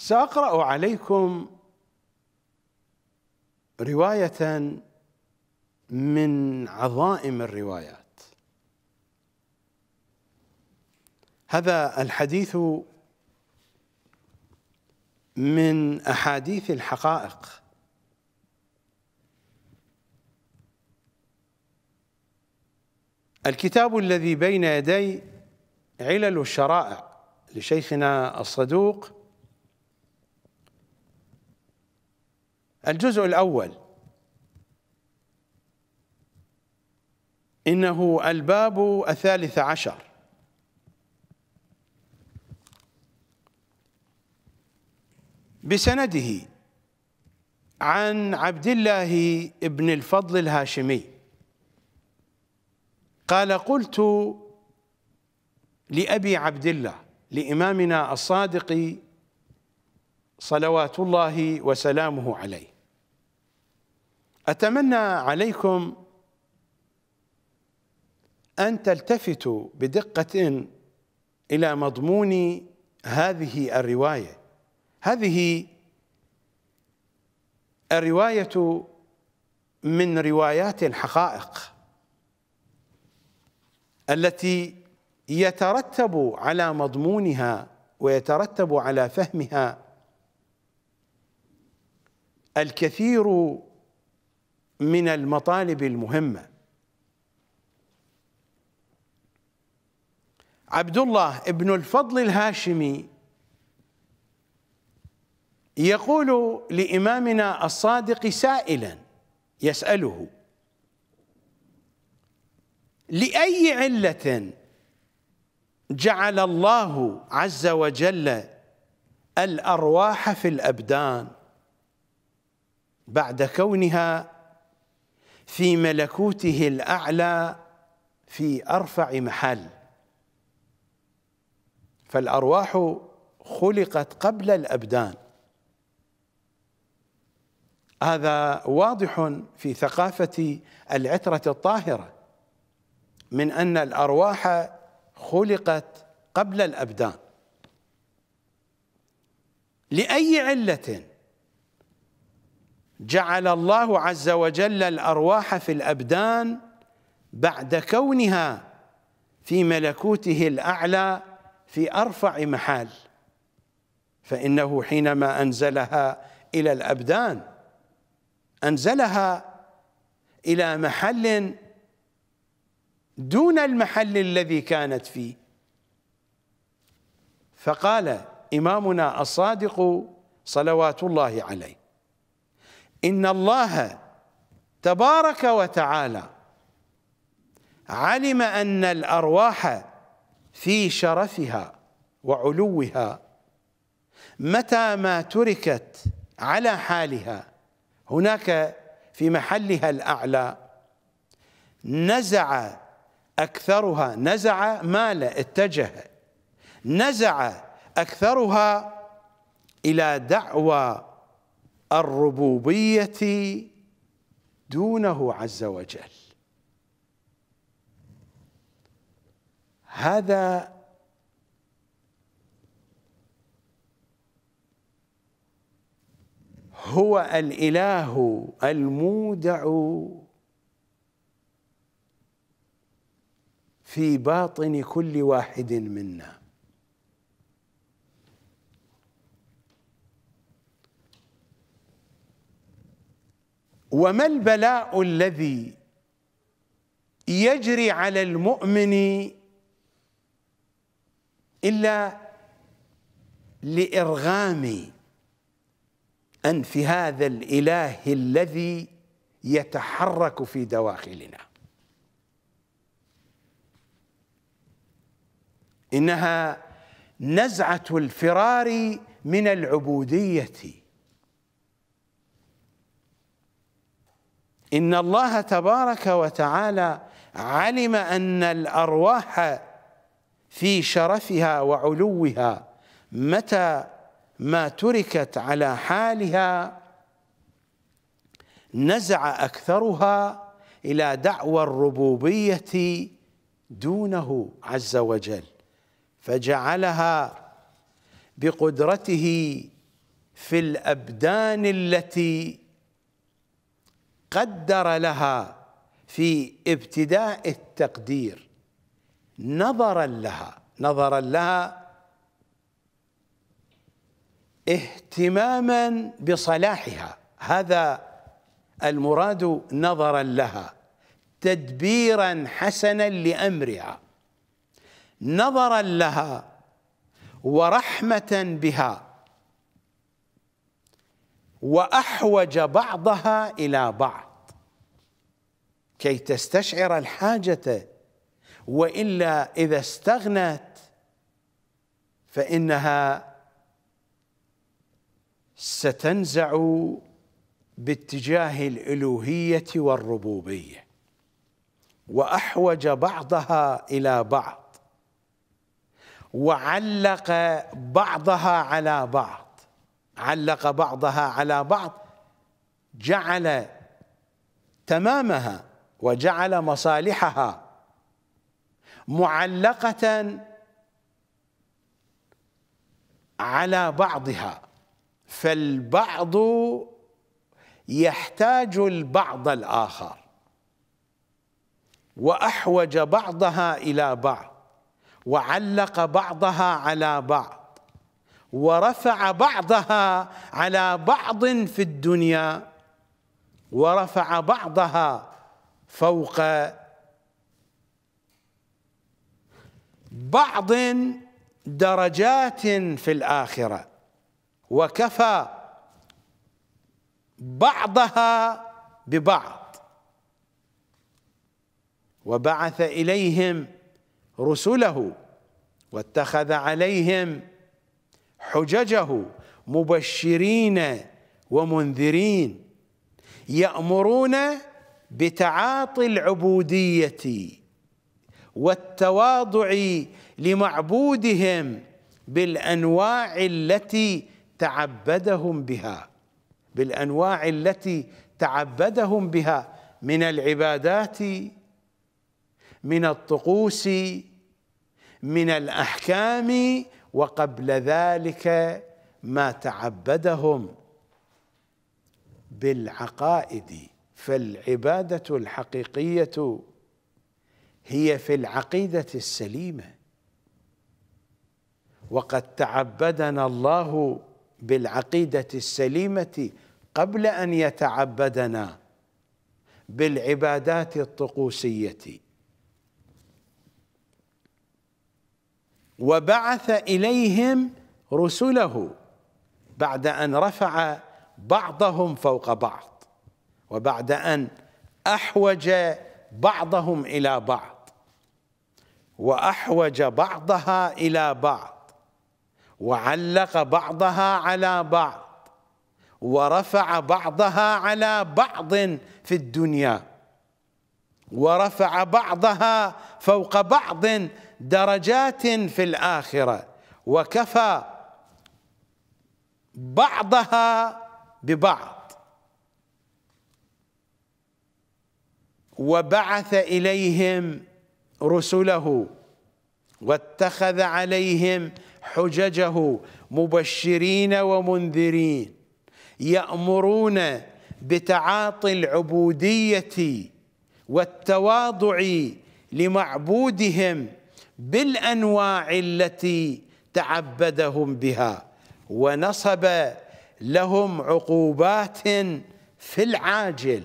ساقرا عليكم روايه من عظائم الروايات هذا الحديث من احاديث الحقائق الكتاب الذي بين يدي علل الشرائع لشيخنا الصدوق الجزء الأول إنه الباب الثالث عشر بسنده عن عبد الله بن الفضل الهاشمي قال قلت لأبي عبد الله لإمامنا الصادق صلوات الله وسلامه عليه أتمنى عليكم أن تلتفتوا بدقة إلى مضمون هذه الرواية هذه الرواية من روايات الحقائق التي يترتب على مضمونها ويترتب على فهمها الكثير من المطالب المهمة عبد الله بن الفضل الهاشمي يقول لإمامنا الصادق سائلا يسأله لأي علة جعل الله عز وجل الأرواح في الأبدان بعد كونها في ملكوته الاعلى في ارفع محل فالارواح خلقت قبل الابدان هذا واضح في ثقافه العتره الطاهره من ان الارواح خلقت قبل الابدان لاي عله جعل الله عز وجل الارواح في الابدان بعد كونها في ملكوته الاعلى في ارفع محال فانه حينما انزلها الى الابدان انزلها الى محل دون المحل الذي كانت فيه فقال امامنا الصادق صلوات الله عليه إن الله تبارك وتعالى علم أن الأرواح في شرفها وعلوها متى ما تركت على حالها هناك في محلها الأعلى نزع أكثرها نزع مال اتجه نزع أكثرها إلى دعوى الربوبيه دونه عز وجل هذا هو الاله المودع في باطن كل واحد منا وما البلاء الذي يجري على المؤمن الا لارغام انف هذا الاله الذي يتحرك في دواخلنا انها نزعه الفرار من العبوديه إن الله تبارك وتعالى علم أن الأرواح في شرفها وعلوها متى ما تركت على حالها نزع أكثرها إلى دعوى الربوبية دونه عز وجل فجعلها بقدرته في الأبدان التي قدر لها في ابتداء التقدير نظرا لها نظرا لها اهتماما بصلاحها هذا المراد نظرا لها تدبيرا حسنا لامرها نظرا لها ورحمه بها واحوج بعضها الى بعض كي تستشعر الحاجه والا اذا استغنت فانها ستنزع باتجاه الالوهيه والربوبيه واحوج بعضها الى بعض وعلق بعضها على بعض علق بعضها على بعض جعل تمامها وجعل مصالحها معلقة على بعضها فالبعض يحتاج البعض الآخر وأحوج بعضها إلى بعض وعلق بعضها على بعض ورفع بعضها على بعض في الدنيا ورفع بعضها فوق بعض درجات في الآخرة وكفى بعضها ببعض وبعث إليهم رسله واتخذ عليهم حججه مبشرين ومنذرين يأمرون بتعاطي العبودية والتواضع لمعبودهم بالأنواع التي تعبدهم بها بالأنواع التي تعبدهم بها من العبادات من الطقوس من الأحكام وقبل ذلك ما تعبدهم بالعقائد فالعباده الحقيقيه هي في العقيده السليمه وقد تعبدنا الله بالعقيده السليمه قبل ان يتعبدنا بالعبادات الطقوسيه وبعث إليهم رسله بعد أن رفع بعضهم فوق بعض وبعد أن أحوج بعضهم إلى بعض وأحوج بعضها إلى بعض وعلق بعضها على بعض ورفع بعضها على بعض في الدنيا ورفع بعضها فوق بعض درجات في الآخرة وكفى بعضها ببعض وبعث إليهم رسله واتخذ عليهم حججه مبشرين ومنذرين يأمرون بتعاطي العبودية والتواضع لمعبودهم بالانواع التي تعبدهم بها ونصب لهم عقوبات في العاجل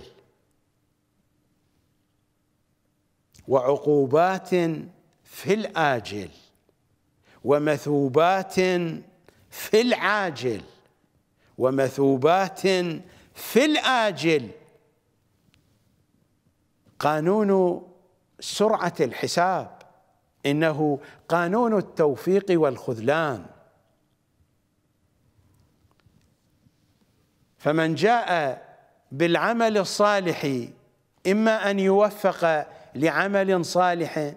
وعقوبات في الآجل ومثوبات في العاجل ومثوبات في الآجل قانون سرعة الحساب انه قانون التوفيق والخذلان فمن جاء بالعمل الصالح اما ان يوفق لعمل صالح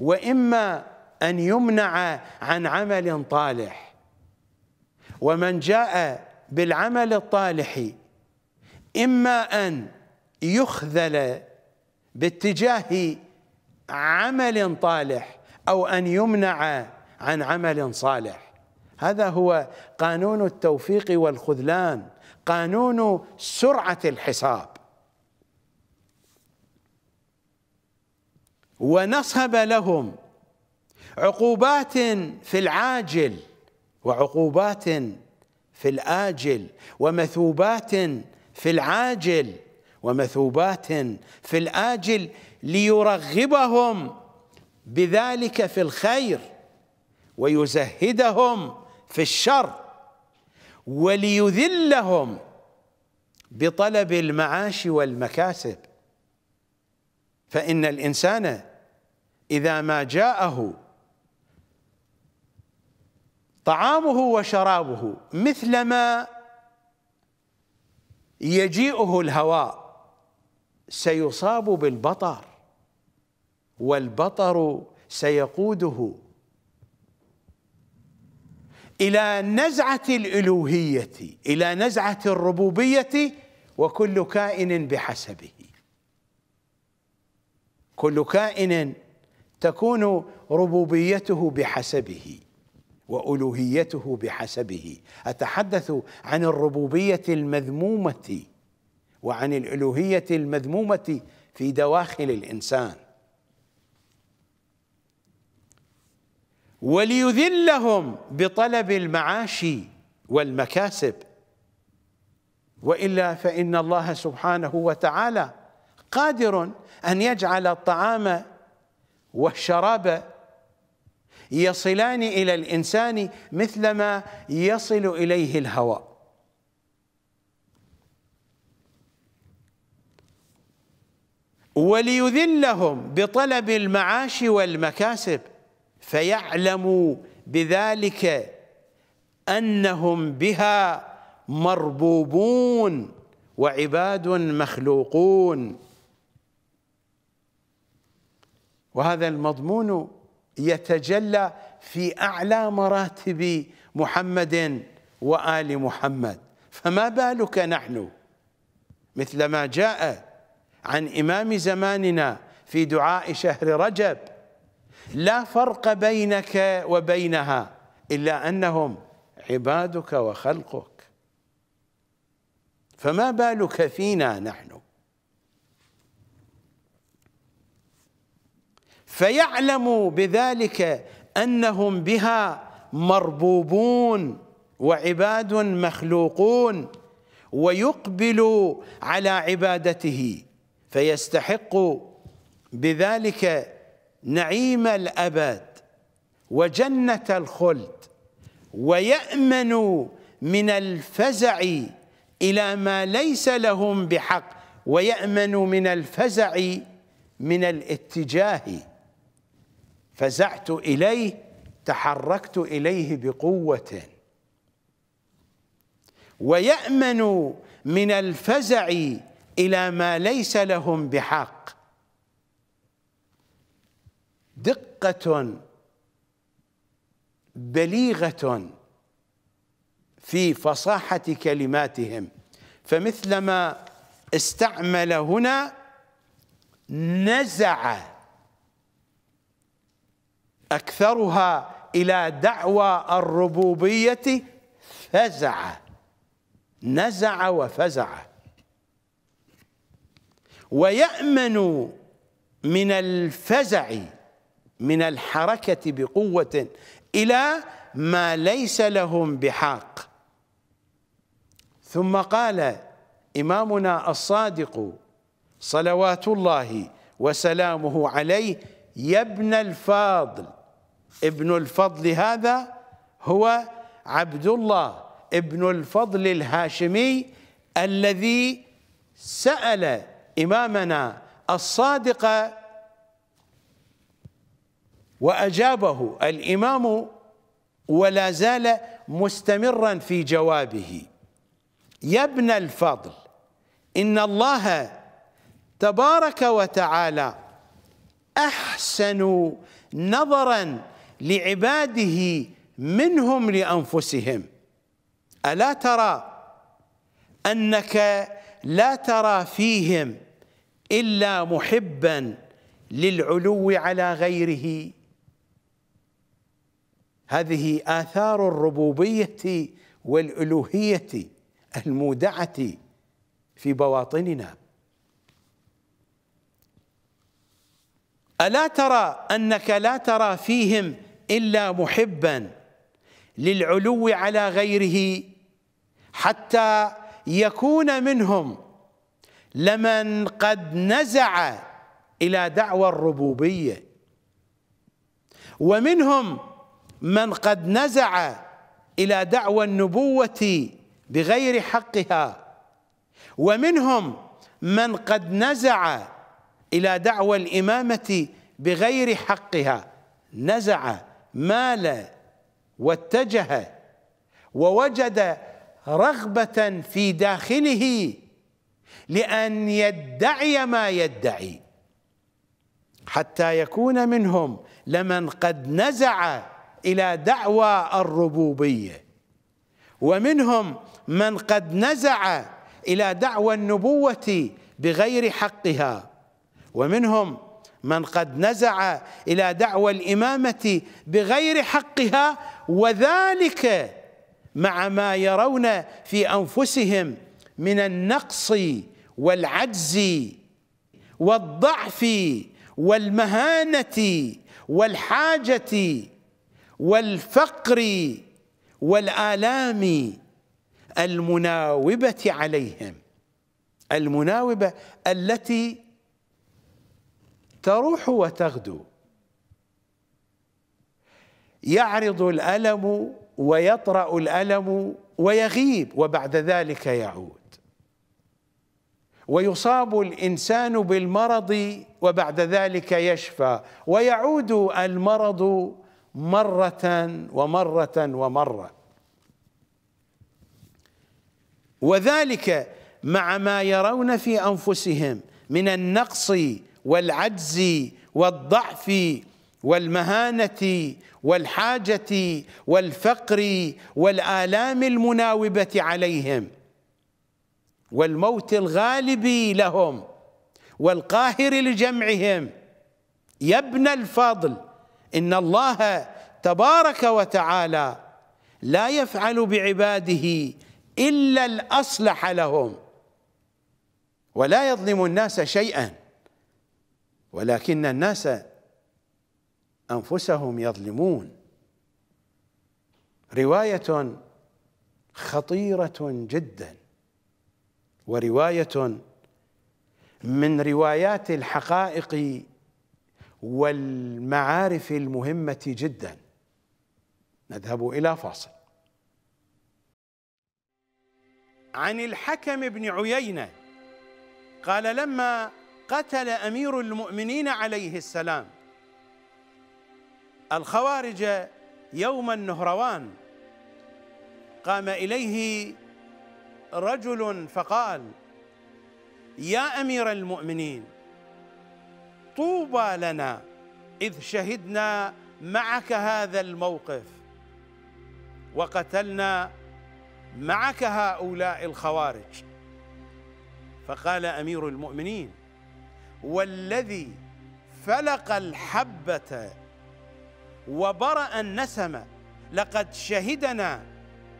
واما ان يمنع عن عمل طالح ومن جاء بالعمل الطالح اما ان يخذل باتجاه عمل طالح أو أن يمنع عن عمل صالح هذا هو قانون التوفيق والخذلان قانون سرعة الحساب ونصب لهم عقوبات في العاجل وعقوبات في الآجل ومثوبات في العاجل ومثوبات في الآجل ليرغبهم بذلك في الخير ويزهدهم في الشر وليذلهم بطلب المعاش والمكاسب فإن الإنسان إذا ما جاءه طعامه وشرابه مثلما يجيئه الهواء سيصاب بالبطر والبطر سيقوده الى نزعه الالوهيه الى نزعه الربوبيه وكل كائن بحسبه كل كائن تكون ربوبيته بحسبه والوهيته بحسبه اتحدث عن الربوبيه المذمومه وعن الالوهيه المذمومه في دواخل الانسان وليذلهم بطلب المعاش والمكاسب والا فان الله سبحانه وتعالى قادر ان يجعل الطعام والشراب يصلان الى الانسان مثلما يصل اليه الهواء وليذلهم بطلب المعاش والمكاسب فيعلموا بذلك أنهم بها مربوبون وعباد مخلوقون وهذا المضمون يتجلى في أعلى مراتب محمد وآل محمد فما بالك نحن مثل ما جاء عن إمام زماننا في دعاء شهر رجب لا فرق بينك وبينها إلا أنهم عبادك وخلقك فما بالك فينا نحن فيعلم بذلك أنهم بها مربوبون وعباد مخلوقون ويقبل على عبادته فيستحق بذلك نعيم الأبد وجنة الخلد ويأمن من الفزع إلى ما ليس لهم بحق ويأمن من الفزع من الاتجاه فزعت إليه تحركت إليه بقوة ويأمن من الفزع الى ما ليس لهم بحق دقه بليغه في فصاحه كلماتهم فمثلما استعمل هنا نزع اكثرها الى دعوى الربوبيه فزع نزع وفزع ويأمن من الفزع من الحركة بقوة إلى ما ليس لهم بحق ثم قال إمامنا الصادق صلوات الله وسلامه عليه يا ابن الفاضل ابن الفضل هذا هو عبد الله ابن الفضل الهاشمي الذي سأل إمامنا الصادق وأجابه الإمام ولا زال مستمرا في جوابه يا ابن الفضل إن الله تبارك وتعالى أحسن نظرا لعباده منهم لأنفسهم ألا ترى أنك لا ترى فيهم إلا محبا للعلو على غيره هذه آثار الربوبية والألوهية المودعة في بواطننا ألا ترى أنك لا ترى فيهم إلا محبا للعلو على غيره حتى يكون منهم لمن قد نزع إلى دعوى الربوبية ومنهم من قد نزع إلى دعوى النبوة بغير حقها ومنهم من قد نزع إلى دعوى الإمامة بغير حقها نزع مال واتجه ووجد رغبة في داخله لأن يدعي ما يدعي حتى يكون منهم لمن قد نزع إلى دعوى الربوبية ومنهم من قد نزع إلى دعوى النبوة بغير حقها ومنهم من قد نزع إلى دعوى الإمامة بغير حقها وذلك مع ما يرون في أنفسهم من النقص والعجز والضعف والمهانة والحاجة والفقر والآلام المناوبة عليهم المناوبة التي تروح وتغدو يعرض الألم ويطرأ الألم ويغيب وبعد ذلك يعود ويصاب الانسان بالمرض وبعد ذلك يشفى ويعود المرض مره ومره ومره وذلك مع ما يرون في انفسهم من النقص والعجز والضعف والمهانه والحاجه والفقر والالام المناوبه عليهم والموت الغالب لهم والقاهر لجمعهم يا ابن الفضل إن الله تبارك وتعالى لا يفعل بعباده إلا الأصلح لهم ولا يظلم الناس شيئا ولكن الناس أنفسهم يظلمون رواية خطيرة جداً وروايه من روايات الحقائق والمعارف المهمه جدا نذهب الى فاصل عن الحكم بن عيينه قال لما قتل امير المؤمنين عليه السلام الخوارج يوم النهروان قام اليه رجل فقال يا امير المؤمنين طوبى لنا اذ شهدنا معك هذا الموقف وقتلنا معك هؤلاء الخوارج فقال امير المؤمنين والذي فلق الحبه وبرا النسمه لقد شهدنا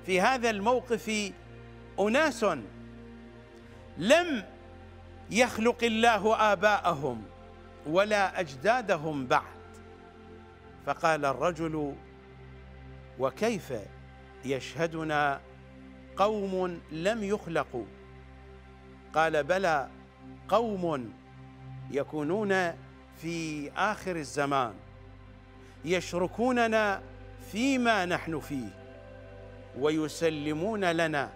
في هذا الموقف أناس لم يخلق الله آباءهم ولا أجدادهم بعد فقال الرجل وكيف يشهدنا قوم لم يخلقوا قال بلى قوم يكونون في آخر الزمان يشركوننا فيما نحن فيه ويسلمون لنا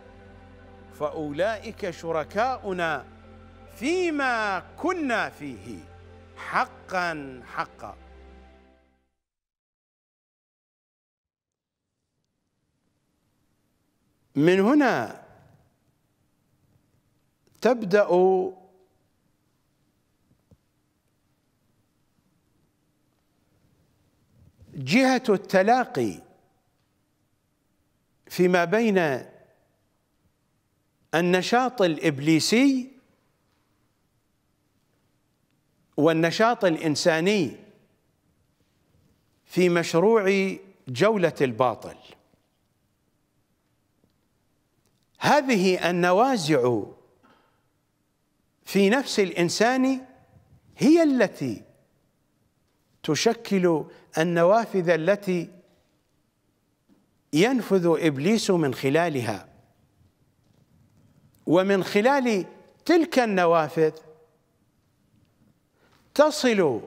فأولئك شركاؤنا فيما كنا فيه حقا حقا من هنا تبدأ جهة التلاقي فيما بين النشاط الابليسي والنشاط الانساني في مشروع جوله الباطل هذه النوازع في نفس الانسان هي التي تشكل النوافذ التي ينفذ ابليس من خلالها ومن خلال تلك النوافذ تصل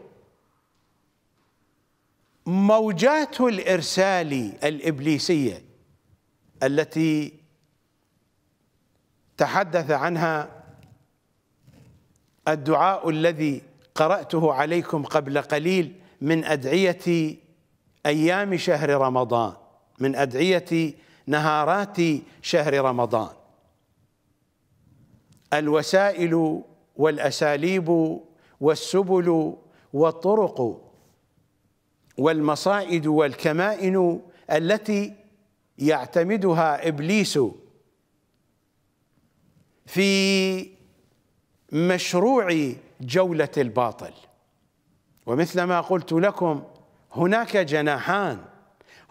موجات الإرسال الإبليسية التي تحدث عنها الدعاء الذي قرأته عليكم قبل قليل من أدعية أيام شهر رمضان من أدعية نهارات شهر رمضان الوسائل والاساليب والسبل والطرق والمصائد والكمائن التي يعتمدها ابليس في مشروع جوله الباطل ومثل ما قلت لكم هناك جناحان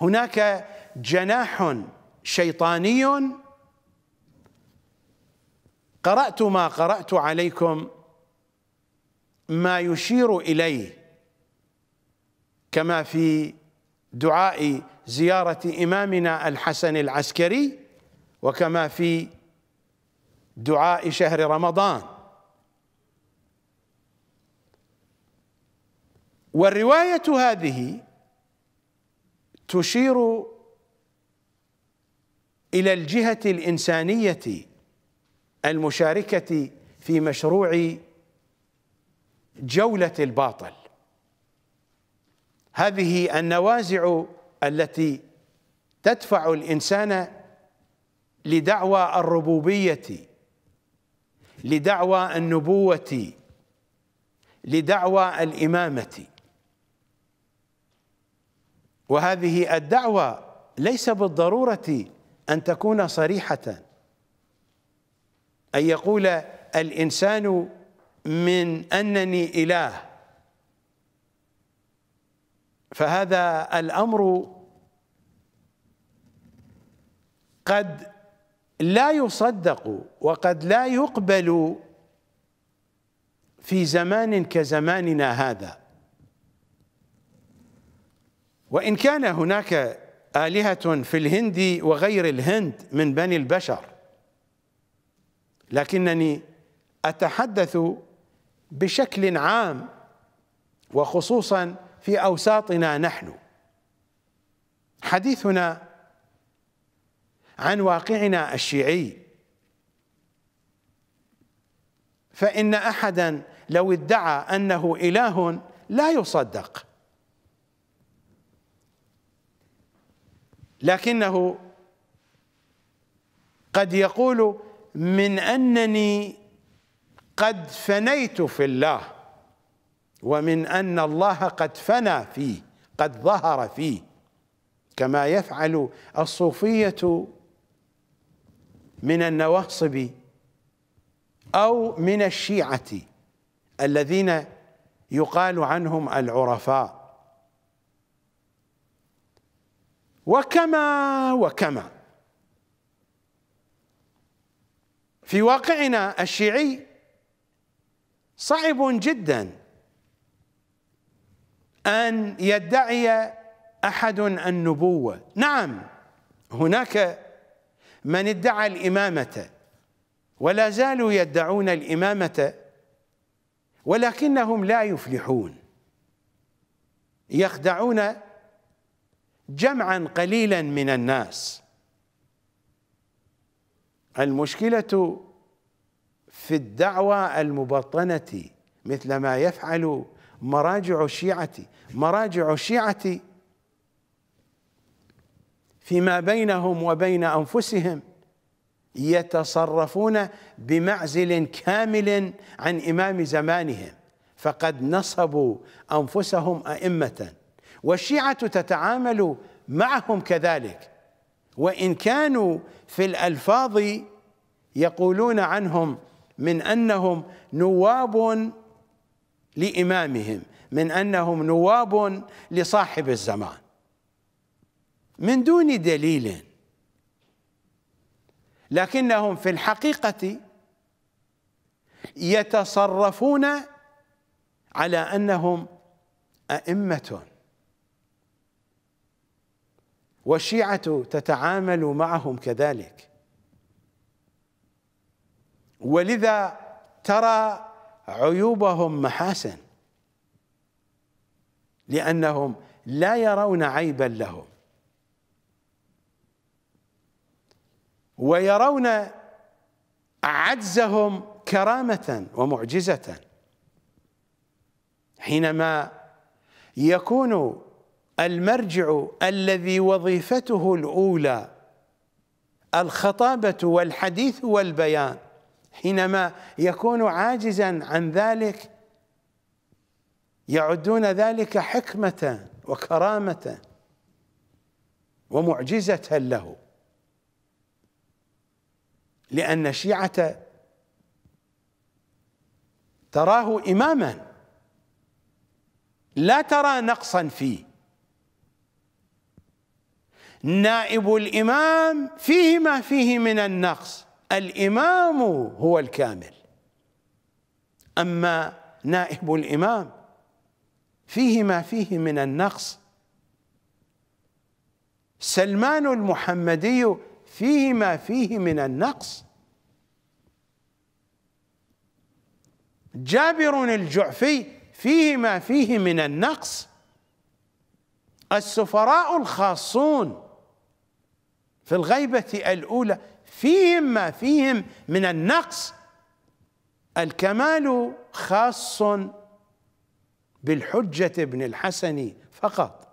هناك جناح شيطاني قرأت ما قرأت عليكم ما يشير إليه كما في دعاء زيارة إمامنا الحسن العسكري وكما في دعاء شهر رمضان والرواية هذه تشير إلى الجهة الإنسانية المشاركة في مشروع جولة الباطل هذه النوازع التي تدفع الإنسان لدعوى الربوبية لدعوى النبوة لدعوى الإمامة وهذه الدعوة ليس بالضرورة أن تكون صريحة أن يقول الإنسان من أنني إله فهذا الأمر قد لا يصدق وقد لا يقبل في زمان كزماننا هذا وإن كان هناك آلهة في الهند وغير الهند من بني البشر لكنني اتحدث بشكل عام وخصوصا في اوساطنا نحن حديثنا عن واقعنا الشيعي فان احدا لو ادعى انه اله لا يصدق لكنه قد يقول من انني قد فنيت في الله ومن ان الله قد فنى فيه قد ظهر فيه كما يفعل الصوفيه من النواصب او من الشيعه الذين يقال عنهم العرفاء وكما وكما في واقعنا الشيعي صعب جدا ان يدعي احد النبوه نعم هناك من ادعى الامامه ولا زالوا يدعون الامامه ولكنهم لا يفلحون يخدعون جمعا قليلا من الناس المشكلة في الدعوة المبطنة مثل ما يفعل مراجع الشيعة مراجع الشيعة فيما بينهم وبين أنفسهم يتصرفون بمعزل كامل عن إمام زمانهم فقد نصبوا أنفسهم أئمة والشيعة تتعامل معهم كذلك وإن كانوا في الألفاظ يقولون عنهم من أنهم نواب لإمامهم من أنهم نواب لصاحب الزمان من دون دليل لكنهم في الحقيقة يتصرفون على أنهم أئمة والشيعة تتعامل معهم كذلك ولذا ترى عيوبهم محاسن لأنهم لا يرون عيبا لهم ويرون عجزهم كرامة ومعجزة حينما يكون المرجع الذي وظيفته الأولى الخطابة والحديث والبيان حينما يكون عاجزا عن ذلك يعدون ذلك حكمة وكرامة ومعجزة له لأن الشيعة تراه إماما لا ترى نقصا فيه نائب الإمام فيه ما فيه من النقص الإمام هو الكامل أما نائب الإمام فيه ما فيه من النقص سلمان المحمدي فيه ما فيه من النقص جابر الجعفي فيه ما فيه من النقص السفراء الخاصون في الغيبة الأولى فيهم ما فيهم من النقص الكمال خاص بالحجة ابن الحسن فقط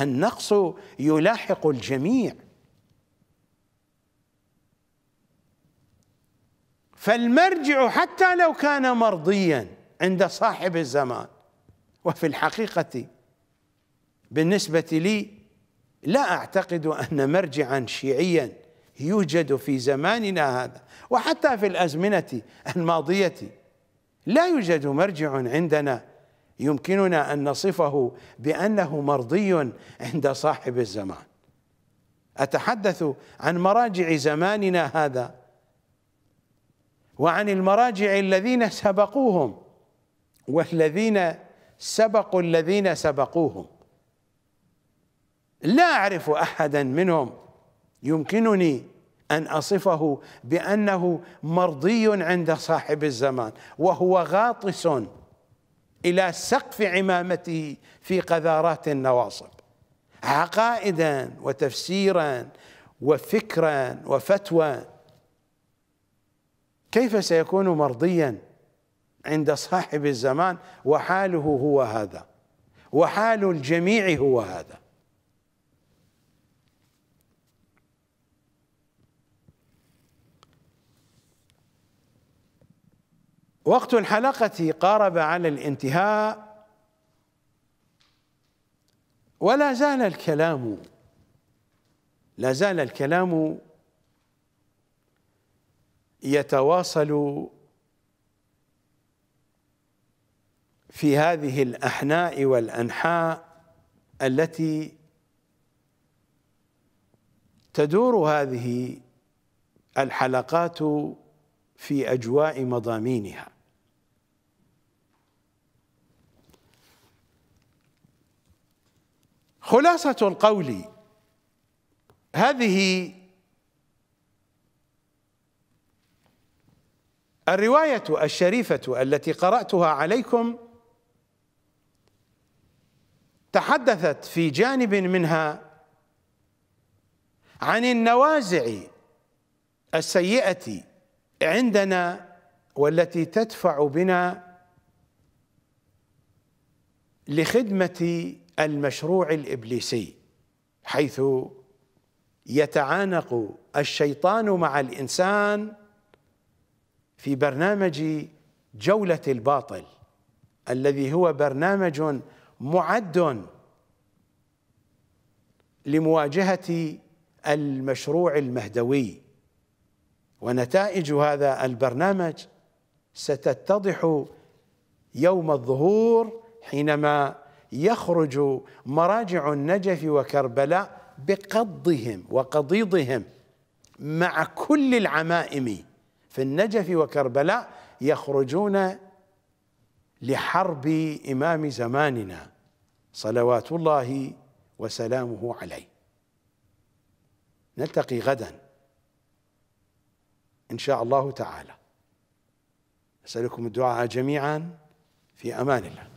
النقص يلاحق الجميع فالمرجع حتى لو كان مرضيا عند صاحب الزمان وفي الحقيقة بالنسبة لي لا أعتقد أن مرجعا شيعيا يوجد في زماننا هذا وحتى في الأزمنة الماضية لا يوجد مرجع عندنا يمكننا أن نصفه بأنه مرضي عند صاحب الزمان أتحدث عن مراجع زماننا هذا وعن المراجع الذين سبقوهم والذين سبقوا الذين سبقوهم لا اعرف احدا منهم يمكنني ان اصفه بانه مرضي عند صاحب الزمان وهو غاطس الى سقف عمامته في قذارات النواصب عقائدا وتفسيرا وفكرا وفتوى كيف سيكون مرضيا عند صاحب الزمان وحاله هو هذا وحال الجميع هو هذا وقت الحلقة قارب على الانتهاء ولا زال الكلام لا زال الكلام يتواصل في هذه الأحناء والأنحاء التي تدور هذه الحلقات في أجواء مضامينها خلاصة القول هذه الرواية الشريفة التي قرأتها عليكم تحدثت في جانب منها عن النوازع السيئة عندنا والتي تدفع بنا لخدمة المشروع الابليسي حيث يتعانق الشيطان مع الانسان في برنامج جوله الباطل الذي هو برنامج معد لمواجهه المشروع المهدوي ونتائج هذا البرنامج ستتضح يوم الظهور حينما يخرج مراجع النجف وكربلاء بقضهم وقضيضهم مع كل العمائم في النجف وكربلاء يخرجون لحرب إمام زماننا صلوات الله وسلامه عليه نلتقي غدا إن شاء الله تعالى أسألكم الدعاء جميعا في أمان الله